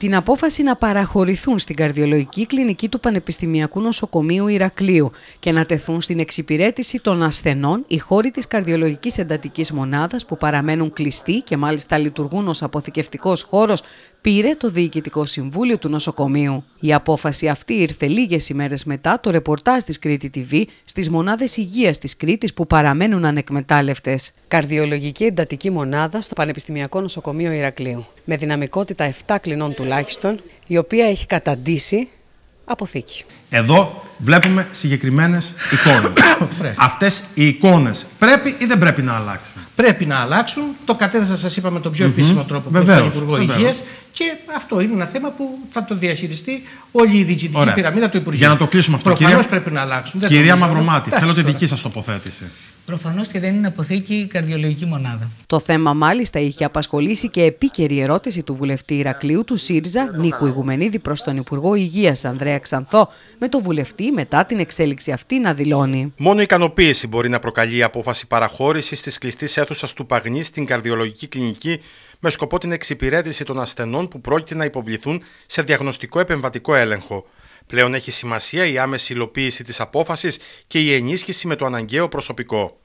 την απόφαση να παραχωρηθούν στην καρδιολογική κλινική του Πανεπιστημιακού Νοσοκομείου Ηρακλείου και να τεθούν στην εξυπηρέτηση των ασθενών οι χώροι της καρδιολογικής εντατικής μονάδας που παραμένουν κλειστοί και μάλιστα λειτουργούν ως αποθηκευτικός χώρος πήρε το Διοικητικό Συμβούλιο του Νοσοκομείου. Η απόφαση αυτή ήρθε λίγες ημέρες μετά το ρεπορτάζ της Κρήτη TV στις μονάδες υγείας της Κρήτης που παραμένουν ανεκμετάλλευτες. Καρδιολογική εντατική μονάδα στο Πανεπιστημιακό Νοσοκομείο Ηρακλείου. Με δυναμικότητα 7 κλινών του η οποία έχει καταντήσει αποθήκη. Εδώ βλέπουμε συγκεκριμένες εικόνες. Αυτές οι εικόνες πρέπει ή δεν πρέπει να αλλάξουν. Πρέπει να αλλάξουν. Το κατέθεσα, σας είπα, με τον πιο επίσημο τρόπο που τον Υπουργό Υγείας. Και αυτό είναι ένα θέμα που θα το διαχειριστεί όλη η διοικητική πυραμίδα του Υπουργείου. Για να το κλείσουμε αυτό, Προφανώς κυρία... πρέπει να αλλάξουν. Κυρία Μαυρομάτη, θέλω τη δική σας τοποθέτηση. Προφανώς και δεν είναι αποθήκη η καρδιολογική μονάδα. Το θέμα, μάλιστα, είχε απασχολήσει και επίκαιρη ερώτηση του βουλευτή Ηρακλείου του ΣΥΡΙΖΑ Νίκου Ιγουμενίδη προς τον Υπουργό Υγείας Ανδρέα Ξανθό με τον βουλευτή μετά την εξέλιξη αυτή να δηλώνει. Μόνο ικανοποίηση μπορεί να προκαλεί η απόφαση παραχώρησης της κλειστής αίθουσας του Παγνή στην καρδιολογική κλινική με σκοπό την εξυπηρέτηση των ασθενών που πρόκειται να υποβληθούν σε διαγνωστικό επεμβατικό έλεγχο. Πλέον έχει σημασία η άμεση υλοποίηση της απόφασης και η ενίσχυση με το αναγκαίο προσωπικό.